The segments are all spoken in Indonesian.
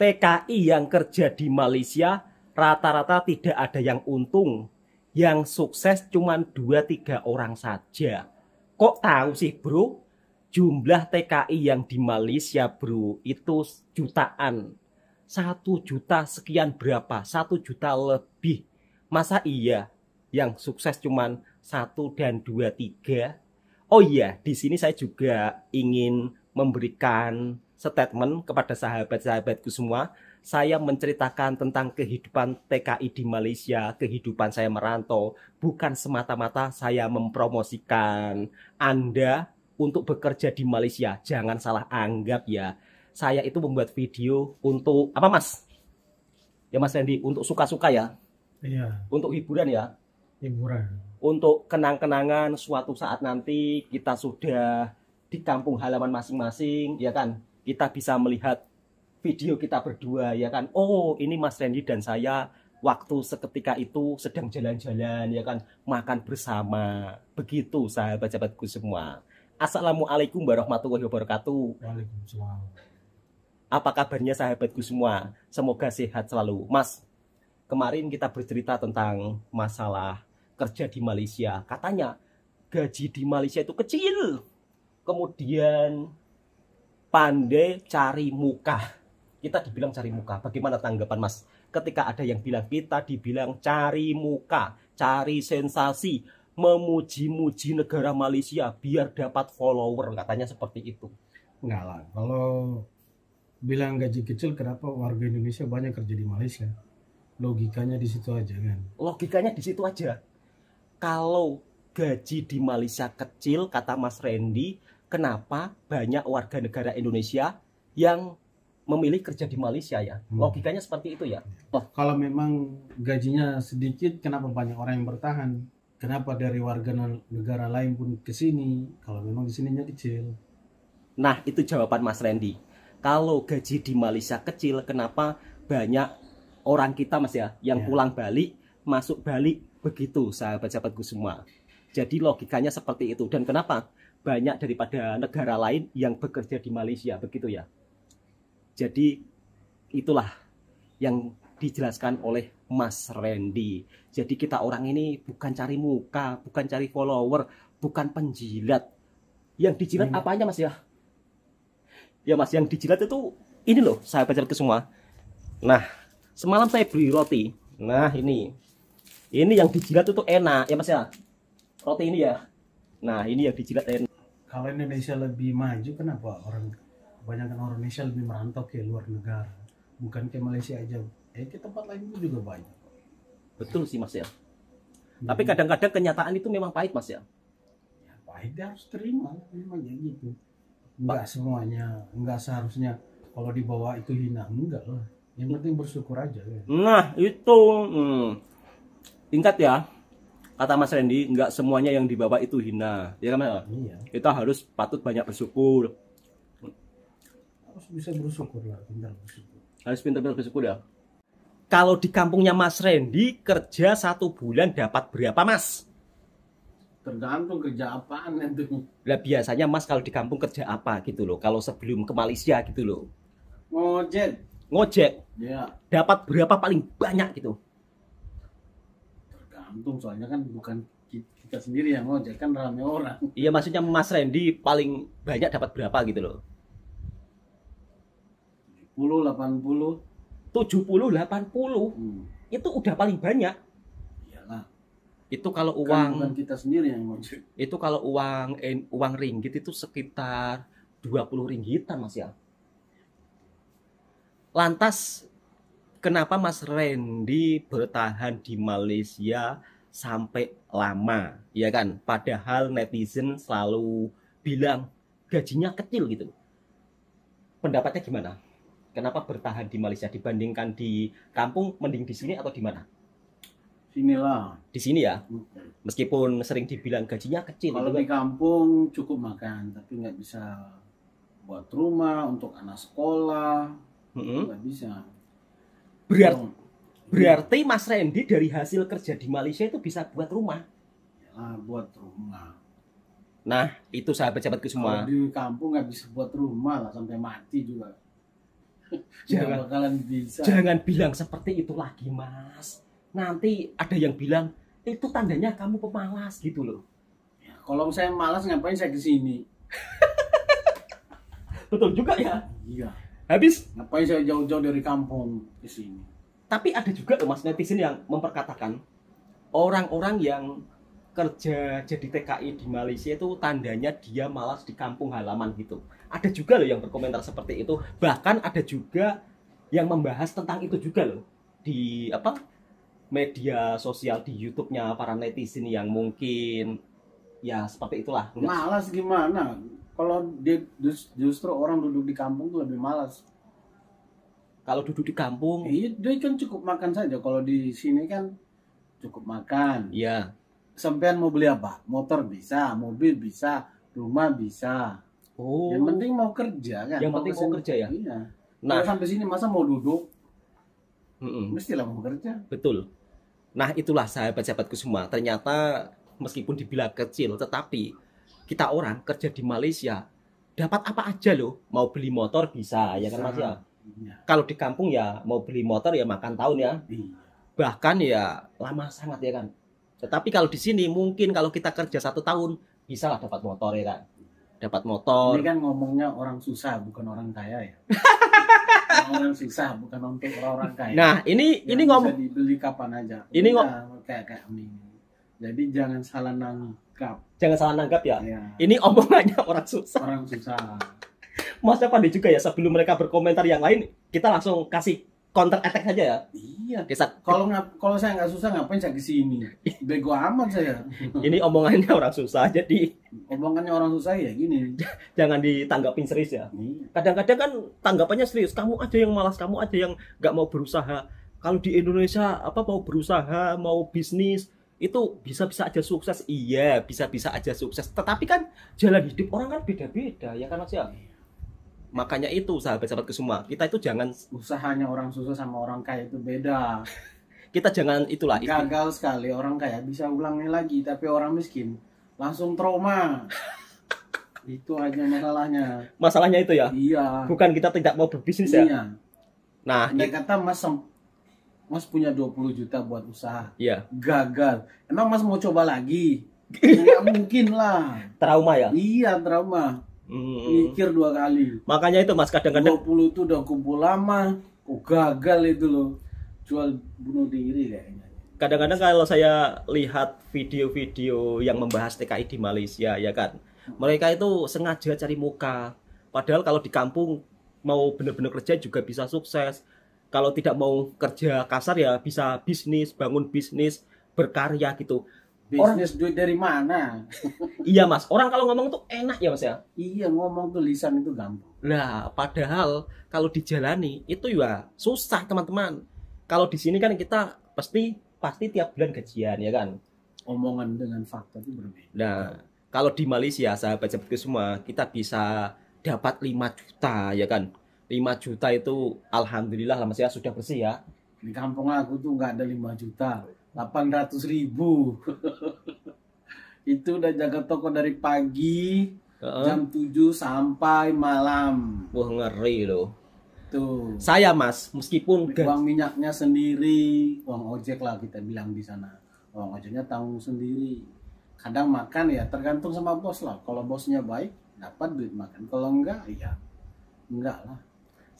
TKI yang kerja di Malaysia rata-rata tidak ada yang untung. Yang sukses cuma 2-3 orang saja. Kok tahu sih bro? Jumlah TKI yang di Malaysia bro itu jutaan. Satu juta sekian berapa? Satu juta lebih. Masa iya yang sukses cuma satu dan dua tiga? Oh iya, di sini saya juga ingin memberikan statement kepada sahabat-sahabatku semua. Saya menceritakan tentang kehidupan TKI di Malaysia, kehidupan saya merantau, bukan semata-mata saya mempromosikan Anda untuk bekerja di Malaysia. Jangan salah anggap ya. Saya itu membuat video untuk apa, Mas? Ya Mas Randy, untuk suka-suka ya. Iya. Untuk hiburan ya. Hiburan. Untuk kenang-kenangan suatu saat nanti kita sudah di kampung halaman masing-masing, ya kan? kita bisa melihat video kita berdua ya kan oh ini Mas Randy dan saya waktu seketika itu sedang jalan-jalan ya kan makan bersama begitu sahabat-sahabatku semua Assalamualaikum warahmatullahi wabarakatuh Waalaikumsalam apa kabarnya sahabatku semua semoga sehat selalu Mas kemarin kita bercerita tentang masalah kerja di Malaysia katanya gaji di Malaysia itu kecil kemudian pandai cari muka. Kita dibilang cari muka. Bagaimana tanggapan Mas? Ketika ada yang bilang kita dibilang cari muka, cari sensasi, memuji-muji negara Malaysia biar dapat follower, katanya seperti itu. Enggak lah, kalau bilang gaji kecil kenapa warga Indonesia banyak kerja di Malaysia? Logikanya di situ aja kan. Logikanya di situ aja. Kalau gaji di Malaysia kecil kata Mas Randy, kenapa banyak warga negara Indonesia yang memilih kerja di Malaysia ya. Hmm. Logikanya seperti itu ya. Toh. Kalau memang gajinya sedikit, kenapa banyak orang yang bertahan? Kenapa dari warga negara lain pun ke sini? Kalau memang di sininya kecil. Nah, itu jawaban Mas Randy. Kalau gaji di Malaysia kecil, kenapa banyak orang kita Mas ya yang yeah. pulang balik, masuk balik begitu sahabat-sahabatku semua. Jadi logikanya seperti itu. Dan kenapa? banyak daripada negara lain yang bekerja di Malaysia, begitu ya. Jadi itulah yang dijelaskan oleh Mas Randy. Jadi kita orang ini bukan cari muka, bukan cari follower, bukan penjilat. Yang dijilat hmm. apanya Mas ya? Ya Mas, yang dijilat itu ini loh, saya baca ke semua. Nah, semalam saya beli roti. Nah, ini. Ini yang dijilat itu enak ya Mas ya? Roti ini ya. Nah, ini yang dijilat enak kalau Indonesia lebih maju kenapa orang banyak orang Indonesia lebih merantau ke luar negara bukan ke Malaysia aja eh ke tempat lain juga banyak betul sih Mas ya hmm. tapi kadang-kadang kenyataan itu memang pahit Mas ya, ya pahit dia harus terima memang ya gitu enggak semuanya enggak seharusnya kalau dibawa itu hina enggak lah yang penting bersyukur aja ya. nah itu hmm. ingat ya kata Mas Randy nggak semuanya yang dibawa itu hina ya kan Mas iya. kita harus patut banyak bersyukur harus bisa bersyukur lah pintar bersyukur harus pintar-pintar bersyukur ya kalau di kampungnya Mas Randy kerja satu bulan dapat berapa Mas? tergantung kerja apa nanti lah biasanya mas kalau di kampung kerja apa gitu loh kalau sebelum ke Malaysia gitu loh ngojek ngojek ya dapat berapa paling banyak gitu antum soalnya kan bukan kita sendiri yang ngojek kan ramai orang iya maksudnya Mas Randy paling banyak dapat berapa gitu loh 70 80 70 80 hmm. itu udah paling banyak iyalah itu kalau kan uang kan kita sendiri yang ngojek itu kalau uang uang ringgit itu sekitar 20 ringgitan Mas ya lantas kenapa Mas Randy bertahan di Malaysia sampai lama, ya kan? Padahal netizen selalu bilang gajinya kecil gitu. Pendapatnya gimana? Kenapa bertahan di Malaysia dibandingkan di kampung mending di sini atau di mana? Sinilah. Di sini ya. Hmm. Meskipun sering dibilang gajinya kecil. Kalau gitu di kan. kampung cukup makan, tapi nggak bisa buat rumah untuk anak sekolah, hmm. nggak mm -hmm. bisa Berarti hmm. berarti Mas Randy dari hasil kerja di Malaysia itu bisa buat rumah. Ya, buat rumah. Nah, itu sahabat-sahabatku semua. Kalau di kampung nggak bisa buat rumah lah sampai mati juga. jangan kalian bisa. Jangan bilang seperti itu lagi, Mas. Nanti ada yang bilang itu tandanya kamu pemalas gitu loh. Ya, kalau saya malas ngapain saya ke sini? Betul juga ya? Iya habis ngapain saya jauh-jauh dari kampung ke sini tapi ada juga loh mas netizen yang memperkatakan orang-orang yang kerja jadi TKI di Malaysia itu tandanya dia malas di kampung halaman gitu. Ada juga loh yang berkomentar seperti itu. Bahkan ada juga yang membahas tentang itu juga loh di apa media sosial di YouTube-nya para netizen yang mungkin ya seperti itulah. Malas gimana? kalau dia justru orang duduk di kampung tuh lebih malas kalau duduk di kampung iya dia kan cukup makan saja kalau di sini kan cukup makan iya sampean mau beli apa motor bisa mobil bisa rumah bisa oh yang penting mau kerja kan yang mau penting mau kerja ya iya nah kalau sampai sini masa mau duduk mm -mm. mestilah mau kerja betul nah itulah sahabat-sahabatku semua ternyata meskipun dibilang kecil tetapi kita orang kerja di Malaysia dapat apa aja loh mau beli motor bisa ya kan Mas ya iya. kalau di kampung ya mau beli motor ya makan tahun ya iya. bahkan ya lama sangat ya kan tetapi kalau di sini mungkin kalau kita kerja satu tahun bisa lah dapat motor ya kan dapat motor ini kan ngomongnya orang susah bukan orang kaya ya orang susah bukan untuk orang-orang kaya nah ini Yang ini ngomong dibeli kapan aja ini ngomong kayak kayak ini jadi jangan salah nangis nangkap. Jangan salah nanggap ya. ya. Ini omongannya orang susah. Orang susah. Mas pandai juga ya sebelum mereka berkomentar yang lain, kita langsung kasih counter attack aja ya. Iya. Kalau kalau saya nggak susah ngapain saya ke sini? Bego amat saya. Ini omongannya orang susah jadi. Omongannya orang susah ya gini. Jangan ditanggapin serius ya. Iya. Kadang-kadang kan tanggapannya serius. Kamu aja yang malas, kamu aja yang nggak mau berusaha. Kalau di Indonesia apa mau berusaha, mau bisnis, itu bisa-bisa aja sukses iya bisa-bisa aja sukses tetapi kan jalan hidup orang kan beda-beda ya kan Mas ya iya. makanya itu sahabat sahabat kesuma kita itu jangan usahanya orang susah sama orang kaya itu beda kita jangan itulah gagal itu. sekali orang kaya bisa ulangnya lagi tapi orang miskin langsung trauma itu aja masalahnya masalahnya itu ya iya bukan kita tidak mau berbisnis ya? iya. ya nah Andai kata mas Mas punya 20 juta buat usaha. Iya. Gagal. Emang Mas mau coba lagi? Enggak ya, mungkin lah. Trauma ya? Iya, trauma. Hmm. Mikir dua kali. Makanya itu Mas kadang-kadang 20 itu udah kumpul lama, kok gagal itu loh. Jual bunuh diri kayaknya. Kadang-kadang kalau saya lihat video-video yang membahas TKI di Malaysia ya kan. Mereka itu sengaja cari muka. Padahal kalau di kampung mau benar-benar kerja juga bisa sukses kalau tidak mau kerja kasar ya bisa bisnis bangun bisnis berkarya gitu bisnis duit dari mana iya mas orang kalau ngomong tuh enak ya mas ya iya ngomong tuh lisan itu gampang nah padahal kalau dijalani itu ya susah teman-teman kalau di sini kan kita pasti pasti tiap bulan gajian ya kan omongan dengan fakta itu berbeda nah kalau di Malaysia sahabat-sahabatku semua kita bisa dapat 5 juta ya kan 5 juta itu alhamdulillah lah Mas sudah bersih ya. Di kampung aku tuh nggak ada 5 juta, 800 ribu. itu udah jaga toko dari pagi uh-uh. jam 7 sampai malam. Wah ngeri loh. Tuh. Saya mas, meskipun uang minyaknya sendiri, uang ojek lah kita bilang di sana. Uang ojeknya tanggung sendiri. Kadang makan ya tergantung sama bos lah. Kalau bosnya baik, dapat duit makan. Kalau enggak, ya enggak lah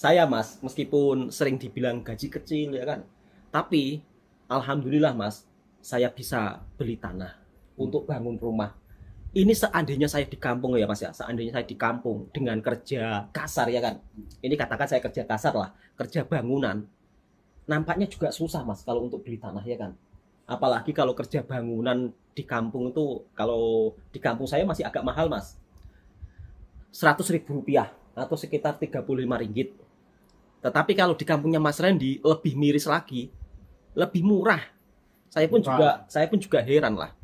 saya mas meskipun sering dibilang gaji kecil ya kan tapi alhamdulillah mas saya bisa beli tanah hmm. untuk bangun rumah ini seandainya saya di kampung ya mas ya seandainya saya di kampung dengan kerja kasar ya kan ini katakan saya kerja kasar lah kerja bangunan nampaknya juga susah mas kalau untuk beli tanah ya kan apalagi kalau kerja bangunan di kampung itu kalau di kampung saya masih agak mahal mas 100 ribu rupiah atau sekitar 35 ringgit tetapi kalau di kampungnya Mas Randy lebih miris lagi, lebih murah. Saya pun Bukan. juga saya pun juga heran lah.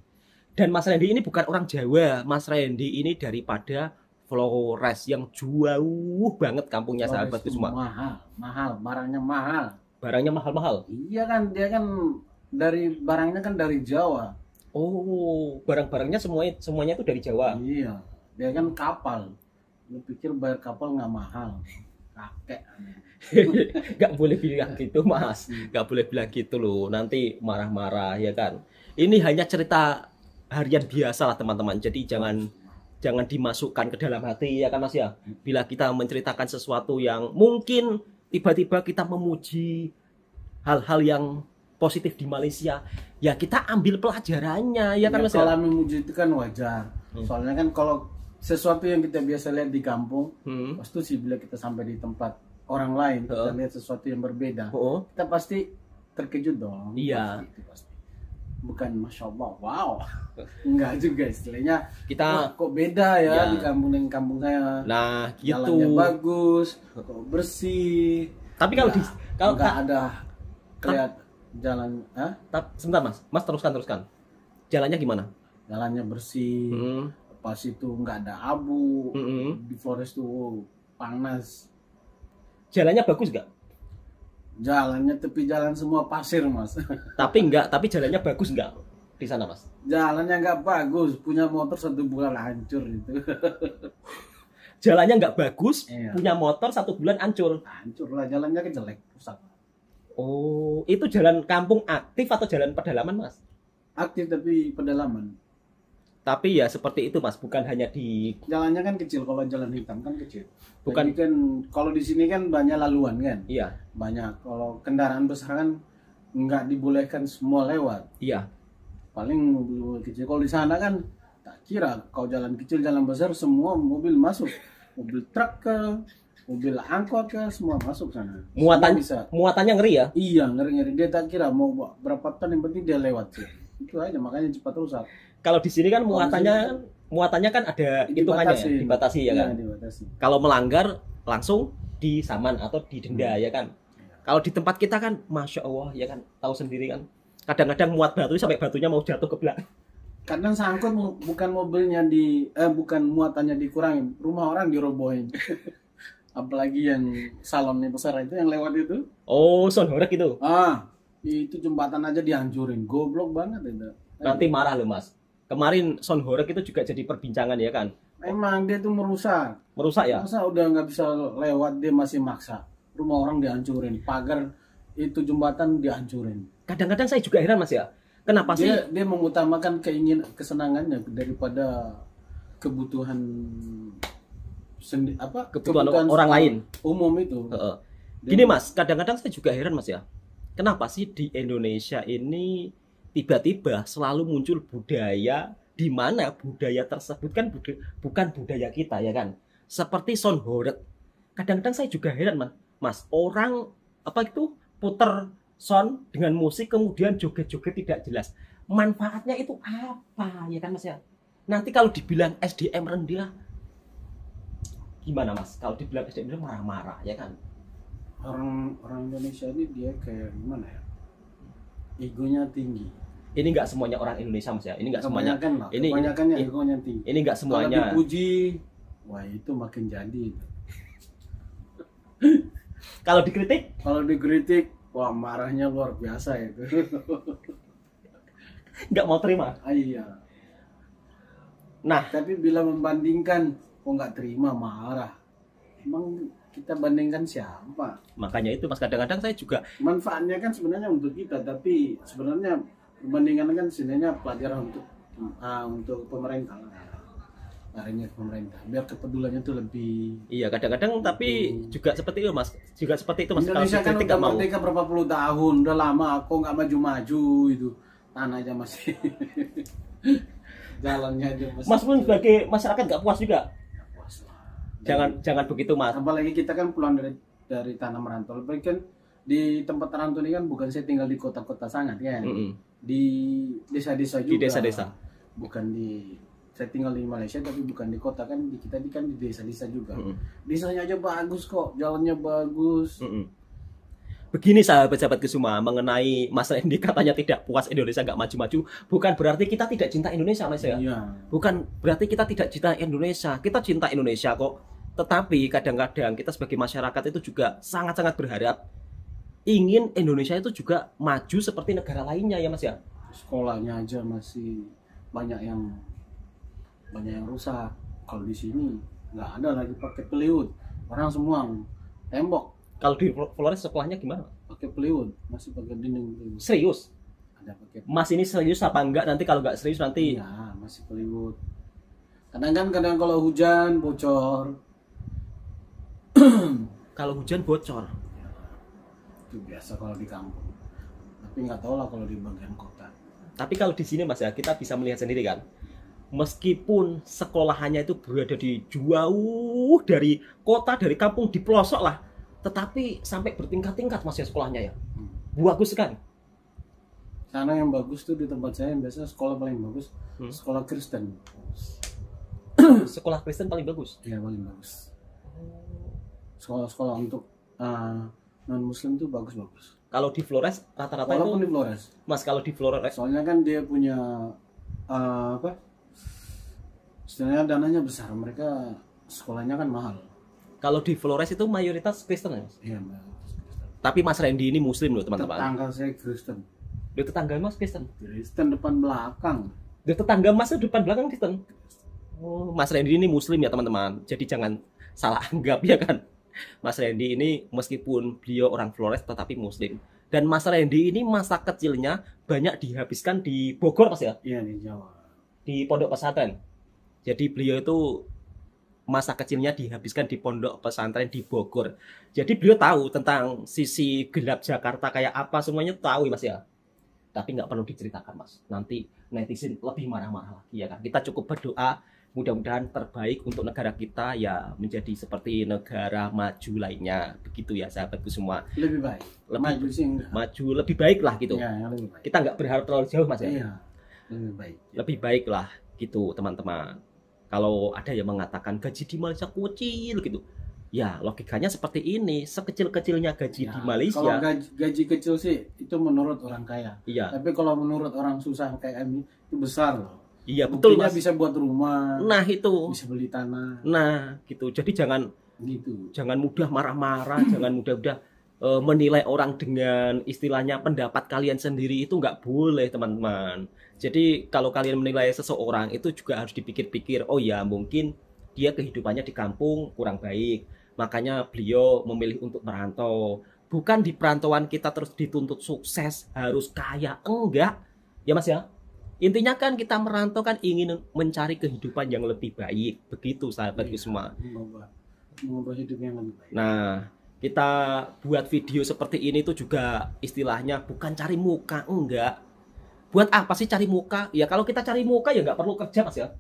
Dan Mas Randy ini bukan orang Jawa, Mas Randy ini daripada Flores yang jauh banget kampungnya Flores sahabatku semua. Mahal, mahal, barangnya mahal. Barangnya mahal-mahal. Iya kan, dia kan dari barangnya kan dari Jawa. Oh, barang-barangnya semuanya semuanya itu dari Jawa. Iya, dia kan kapal. Lu pikir bayar kapal nggak mahal? Kakek nggak boleh bilang nah. gitu mas hmm. nggak boleh bilang gitu loh nanti marah-marah ya kan ini hanya cerita harian biasa lah teman-teman jadi jangan jangan dimasukkan ke dalam hati ya kan mas ya hmm. bila kita menceritakan sesuatu yang mungkin tiba-tiba kita memuji hal-hal yang positif di Malaysia ya kita ambil pelajarannya ya kan ya, mas ya? kalau memuji itu kan wajar hmm. soalnya kan kalau sesuatu yang kita biasa lihat di kampung hmm. pasti sih bila kita sampai di tempat orang lain uh. kita lihat sesuatu yang berbeda uh. kita pasti terkejut dong iya pasti, itu pasti bukan masya allah wow enggak juga istilahnya kita oh, kok beda ya, ya. di kampung dengan kampung saya nah gitu. jalannya bagus kok bersih tapi kalau nah, di kalau enggak ada kelihat jalan ah sebentar mas mas teruskan teruskan jalannya gimana jalannya bersih hmm. pas itu nggak ada abu hmm. di forest tuh panas jalannya bagus nggak jalannya tepi jalan semua pasir mas tapi nggak, tapi jalannya bagus nggak di sana mas jalannya nggak bagus punya motor satu bulan hancur itu jalannya nggak bagus iya. punya motor satu bulan hancur hancur lah jalannya kejelek rusak oh itu jalan kampung aktif atau jalan pedalaman mas aktif tapi pedalaman tapi ya seperti itu mas bukan hanya di jalannya kan kecil kalau jalan hitam kan kecil bukan Ikan. kan kalau di sini kan banyak laluan kan iya banyak kalau kendaraan besar kan nggak dibolehkan semua lewat iya paling mobil, -mobil kecil kalau di sana kan tak kira kalau jalan kecil jalan besar semua mobil masuk mobil truk ke mobil angkot ke semua masuk sana muatan bisa muatannya ngeri ya iya ngeri ngeri dia tak kira mau berapa ton yang penting dia lewat sih itu aja makanya cepat rusak kalau di sini kan muatannya kan muatannya kan ada hitungannya ya, dibatasi ya iya, kan dibatasi. kalau melanggar langsung disaman atau didenda hmm. ya kan kalau di tempat kita kan masya allah ya kan tahu sendiri kan kadang-kadang muat batu sampai batunya mau jatuh ke belakang kadang sangkut bukan mobilnya di eh bukan muatannya dikurangin rumah orang dirobohin apalagi yang salonnya besar itu yang lewat itu oh sonorek itu ah itu jembatan aja dihancurin goblok banget itu nanti marah loh mas kemarin Son Horek itu juga jadi perbincangan ya kan emang dia tuh merusak merusak ya masa udah nggak bisa lewat dia masih maksa rumah orang dihancurin pagar itu jembatan dihancurin kadang-kadang saya juga heran mas ya kenapa dia, sih dia mengutamakan keingin kesenangannya daripada kebutuhan sendi apa kebutuhan, kebutuhan orang lain umum itu uh -uh. gini mas kadang-kadang saya juga heran mas ya kenapa sih di Indonesia ini tiba-tiba selalu muncul budaya di mana budaya tersebut kan bud bukan budaya kita ya kan seperti son horror kadang-kadang saya juga heran mas mas orang apa itu puter son dengan musik kemudian joget-joget tidak jelas manfaatnya itu apa ya kan mas ya nanti kalau dibilang SDM rendah gimana mas kalau dibilang SDM rendah marah-marah ya kan orang orang Indonesia ini dia kayak gimana ya egonya tinggi ini nggak semuanya orang Indonesia mas ya ini nggak semuanya kan ini kebanyakan yang egonya tinggi ini nggak semuanya kalau dipuji wah itu makin jadi kalau dikritik kalau dikritik wah marahnya luar biasa itu nggak mau terima ah, iya nah tapi bila membandingkan kok nggak terima marah emang kita bandingkan siapa makanya itu mas kadang-kadang saya juga manfaatnya kan sebenarnya untuk kita tapi sebenarnya perbandingan kan sebenarnya pelajaran untuk uh, untuk pemerintah larinya pemerintah biar kepeduliannya itu lebih iya kadang-kadang tapi juga seperti itu mas juga seperti itu mas Indonesia kalau kan udah merdeka berapa puluh tahun udah lama aku nggak maju-maju itu tanah aja masih jalannya aja masih mas pun sebagai masyarakat nggak puas juga jangan Jadi, jangan begitu mas apalagi kita kan pulang dari dari tanah merantau lebih kan di tempat merantau ini kan bukan saya tinggal di kota-kota sangat kan mm -hmm. di desa-desa juga di desa-desa bukan di saya tinggal di Malaysia tapi bukan di kota kan di kita di kan di desa-desa juga mm -hmm. desanya aja bagus kok jalannya bagus mm -hmm. Begini sahabat-sahabat Kesuma mengenai Mas Randy katanya tidak puas Indonesia nggak maju-maju bukan berarti kita tidak cinta Indonesia Mas ya. Iya. Bukan berarti kita tidak cinta Indonesia. Kita cinta Indonesia kok tetapi kadang-kadang kita sebagai masyarakat itu juga sangat-sangat berharap ingin Indonesia itu juga maju seperti negara lainnya ya Mas ya. Sekolahnya aja masih banyak yang banyak yang rusak. Kalau di sini nggak ada lagi pakai peliut, orang semua tembok. Kalau di Flores sekolahnya gimana? Pakai peliut, masih pakai dinding peliut. Serius? Ada pakai. Peliut. Mas ini serius apa enggak nanti kalau nggak serius nanti? ya masih peliut. Kadang kan kadang kalau hujan bocor, kalau hujan bocor itu biasa kalau di kampung tapi nggak tahu lah kalau di bagian kota tapi kalau di sini mas ya kita bisa melihat sendiri kan meskipun sekolahannya itu berada di jauh dari kota dari kampung di pelosok lah tetapi sampai bertingkat-tingkat mas ya sekolahnya ya hmm. bagus sekali karena yang bagus tuh di tempat saya yang biasa sekolah paling bagus hmm. sekolah Kristen sekolah Kristen paling bagus ya paling bagus sekolah-sekolah untuk uh, eh, non muslim itu bagus-bagus kalau di Flores rata-rata itu di Flores mas kalau di Flores soalnya kan dia punya uh, apa Sebenarnya dananya besar mereka sekolahnya kan mahal kalau di Flores itu mayoritas Kristen ya mas iya mayoritas tapi mas Randy ini muslim loh teman-teman tetangga saya Kristen Dia tetangga mas Kristen Kristen depan belakang Dia tetangga mas depan belakang Kristen Oh, Mas Randy ini muslim ya teman-teman. Jadi jangan salah anggap ya kan. Mas Randy ini meskipun beliau orang Flores tetapi Muslim. Dan Mas Randy ini masa kecilnya banyak dihabiskan di Bogor mas ya? Iya di Jawa. Di pondok pesantren. Jadi beliau itu masa kecilnya dihabiskan di pondok pesantren di Bogor. Jadi beliau tahu tentang sisi gelap Jakarta kayak apa semuanya tahu mas ya? tapi nggak perlu diceritakan mas nanti netizen lebih marah-marah lagi ya kan kita cukup berdoa mudah-mudahan terbaik untuk negara kita ya menjadi seperti negara maju lainnya begitu ya sahabatku semua lebih baik lebih, maju sih maju lebih baik lah gitu ya, lebih baik. kita nggak berharap terlalu jauh mas ya, ya lebih baik lebih baik lah gitu teman-teman kalau ada yang mengatakan gaji di Malaysia kecil gitu ya logikanya seperti ini sekecil-kecilnya gaji ya, di Malaysia kalau gaji, gaji kecil sih itu menurut orang kaya iya tapi kalau menurut orang susah kayak ini itu besar loh iya betul mas bisa buat rumah nah itu bisa beli tanah nah gitu jadi jangan gitu jangan mudah marah-marah jangan mudah-mudah e, menilai orang dengan istilahnya pendapat kalian sendiri itu nggak boleh teman-teman jadi kalau kalian menilai seseorang itu juga harus dipikir-pikir oh ya mungkin dia kehidupannya di kampung kurang baik makanya beliau memilih untuk merantau bukan di perantauan kita terus dituntut sukses harus kaya enggak ya mas ya intinya kan kita merantau kan ingin mencari kehidupan yang lebih baik begitu sahabat Yusma semua. mengubah hidup yang lebih baik nah kita buat video seperti ini tuh juga istilahnya bukan cari muka enggak buat apa sih cari muka ya kalau kita cari muka ya nggak perlu kerja mas ya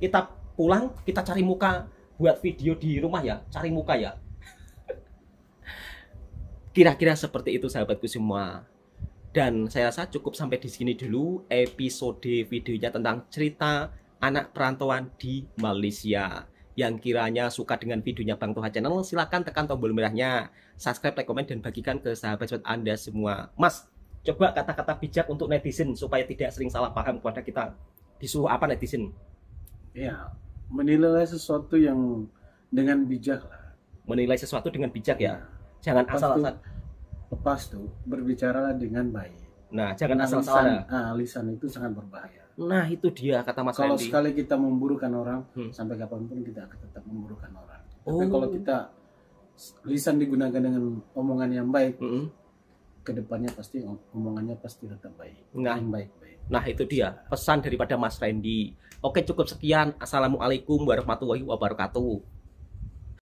kita pulang kita cari muka buat video di rumah ya cari muka ya kira-kira seperti itu sahabatku semua dan saya rasa cukup sampai di sini dulu episode videonya tentang cerita anak perantauan di Malaysia yang kiranya suka dengan videonya Bang Toha Channel silahkan tekan tombol merahnya subscribe, like, komen, dan bagikan ke sahabat-sahabat Anda semua Mas, coba kata-kata bijak untuk netizen supaya tidak sering salah paham kepada kita disuruh apa netizen? Ya, menilai sesuatu yang dengan bijak lah. Menilai sesuatu dengan bijak ya. Nah, jangan asal-asal. Lepas tuh berbicaralah dengan baik. Nah, jangan nah, asal-asalan. Lisan, ah, lisan itu sangat berbahaya. Nah, itu dia kata Mas Kalau Andy. sekali kita memburukan orang, hmm. sampai kapanpun kita akan tetap memburukan orang. Oh. Tapi kalau kita lisan digunakan dengan omongan yang baik, hmm. kedepannya pasti omongannya pasti tetap baik. Nah, yang baik. Nah itu dia pesan daripada Mas Randy. Oke cukup sekian. Assalamualaikum warahmatullahi wabarakatuh.